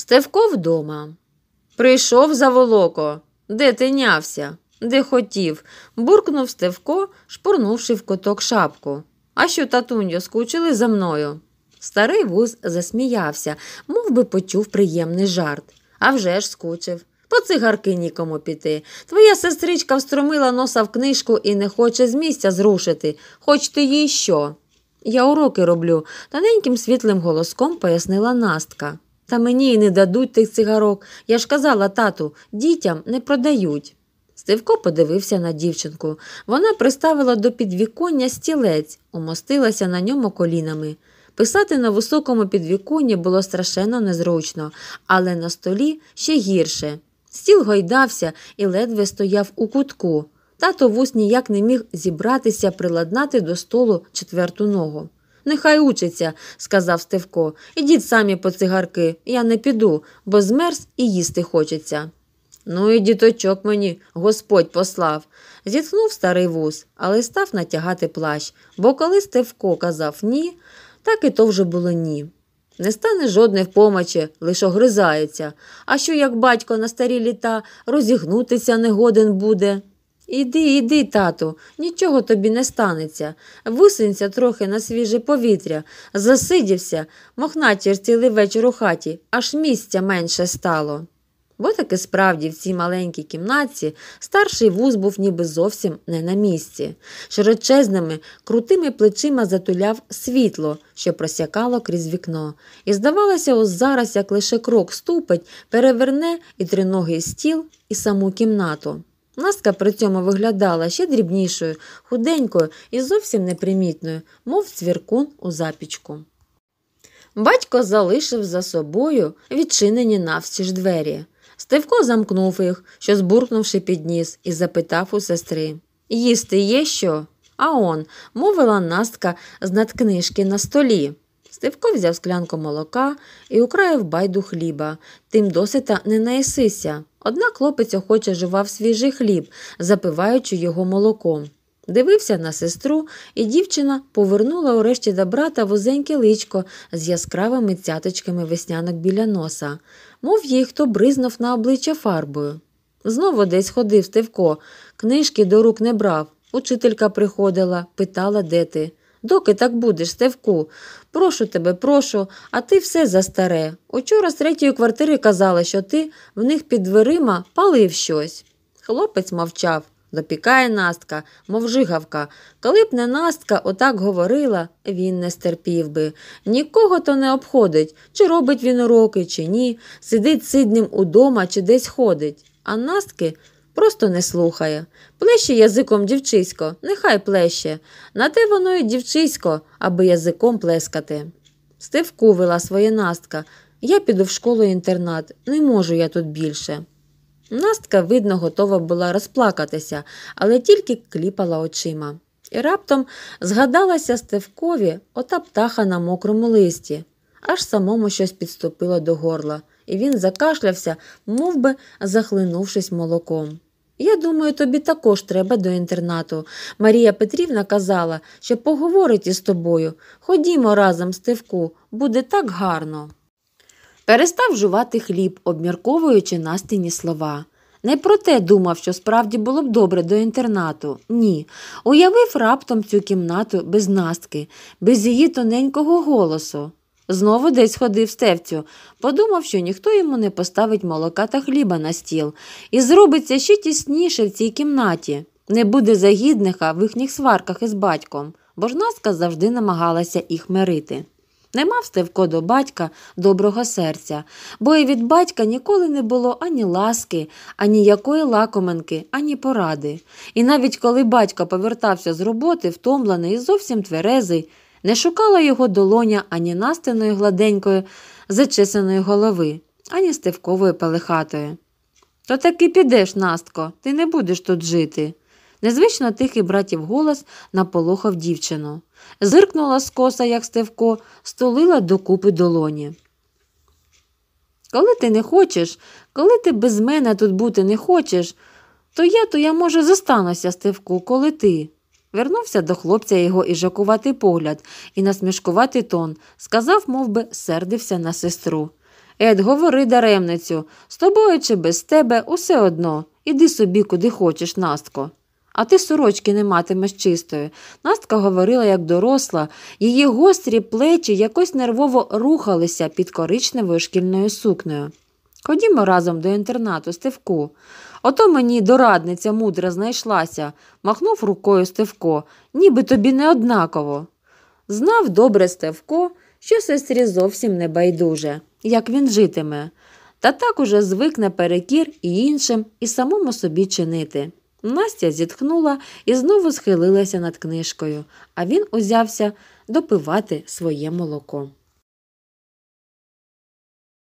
Стевко вдома. Прийшов за волоко, де ти нявся, де хотів, буркнув Стевко, шпурнувши в куток шапку. А що татуньо скучили за мною? Старий вуз засміявся, мов би почув приємний жарт. А вже ж скучив. По цигарки нікому піти. Твоя сестричка встромила носа в книжку і не хоче з місця зрушити. Хоч ти їй що? Я уроки роблю, тоненьким світлим голоском пояснила Настка. Та мені й не дадуть тих цигарок. Я ж казала, тату, дітям не продають. Стивко подивився на дівчинку. Вона приставила до підвіконня стілець, умостилася на ньому колінами. Писати на високому підвіконні було страшенно незручно, але на столі ще гірше. Стіл гойдався і ледве стояв у кутку. Тато вус ніяк не міг зібратися, приладнати до столу четверту ногу. Нехай учиться, сказав Стевко. Ідіть самі по цигарки, я не піду, бо змерз і їсти хочеться. Ну і діточок мені, господь послав. Зітхнув старий вуз, але став натягати плащ, бо коли Стевко казав ні, так і то вже було ні. Не стане жодне помочі, лише огризається. А що як батько на старі літа розігнутися не годен буде? Іди, іди, тату, нічого тобі не станеться. Висунься трохи на свіже повітря, засидівся, мохначір цілий вечір у хаті, аж місця менше стало. Бо таки справді в цій маленькій кімнатці старший вуз був ніби зовсім не на місці. Широчезними, крутими плечима затуляв світло, що просякало крізь вікно, і, здавалося, ось зараз, як лише крок ступить, переверне і триногий стіл, і саму кімнату. Наска при цьому виглядала ще дрібнішою, худенькою і зовсім непримітною, мов цвіркун у запічку. Батько залишив за собою відчинені навстіж двері. Стивко замкнув їх, що збуркнувши під ніс, і запитав у сестри Їсти є що? А он, мовила Настка з надкнижки на столі. Стевко взяв склянку молока і україв байду хліба. Тим досита не наїсися. Однак хлопець охоче жував свіжий хліб, запиваючи його молоком. Дивився на сестру, і дівчина повернула урешті до брата вузеньке личко з яскравими цяточками веснянок біля носа, мов їй хто бризнув на обличчя фарбою. Знову десь ходив Стевко, книжки до рук не брав. Учителька приходила, питала, де ти. Доки так будеш, Стевку? Прошу тебе, прошу, а ти все за старе. Учора з третьої квартири казала, що ти в них під дверима палив щось. Хлопець мовчав. Допікає Настка, мов жигавка. Коли б не Настка отак говорила, він не стерпів би. Нікого то не обходить, чи робить він уроки, чи ні, сидить сидним удома, чи десь ходить. А Настки Просто не слухає. Плеще язиком дівчисько, нехай плеще. На те воно й дівчисько, аби язиком плескати. Стевку вела своє настка. Я піду в школу інтернат, не можу я тут більше. Настка, видно, готова була розплакатися, але тільки кліпала очима. І раптом згадалася Стевкові ота птаха на мокрому листі, аж самому щось підступило до горла і він закашлявся, мов би захлинувшись молоком. Я думаю, тобі також треба до інтернату. Марія Петрівна казала, що поговорить із тобою. Ходімо разом, Стевку, буде так гарно. Перестав жувати хліб, обмірковуючи настині слова. Не про те думав, що справді було б добре до інтернату. Ні. Уявив раптом цю кімнату без настки, без її тоненького голосу. Знову десь ходив стевцю, подумав, що ніхто йому не поставить молока та хліба на стіл, і зробиться ще тісніше в цій кімнаті. Не буде загідника в їхніх сварках із батьком, бо ж наска завжди намагалася їх мирити. Не мав Стевко до батька доброго серця, бо і від батька ніколи не було ані ласки, ані якої лакоменки, ані поради. І навіть коли батько повертався з роботи, втомлений і зовсім тверезий, не шукала його долоня ані настиної гладенькою, зачесаної голови, ані стевкової пелихатої. То таки підеш, Настко, ти не будеш тут жити. Незвично тихий братів голос наполохав дівчину. Зиркнула скоса, як стевко, столила докупи долоні. Коли ти не хочеш, коли ти без мене тут бути не хочеш, то я, то я, може, зостануся, Стевку, коли ти. Вернувся до хлопця його і жакувати погляд, і насмішкувати тон, сказав, мов би, сердився на сестру. Ед, говори даремницю, з тобою чи без тебе усе одно. Іди собі, куди хочеш, Настко. А ти сорочки не матимеш чистої. Настка говорила, як доросла, її гострі плечі якось нервово рухалися під коричневою шкільною сукнею. Ходімо разом до інтернату, Стевку. Ото мені дорадниця мудра знайшлася, махнув рукою Стевко, ніби тобі не однаково. Знав добре Стевко, що сестрі зовсім не байдуже, як він житиме, та так уже звик наперекір і іншим, і самому собі чинити. Настя зітхнула і знову схилилася над книжкою, а він узявся допивати своє молоко.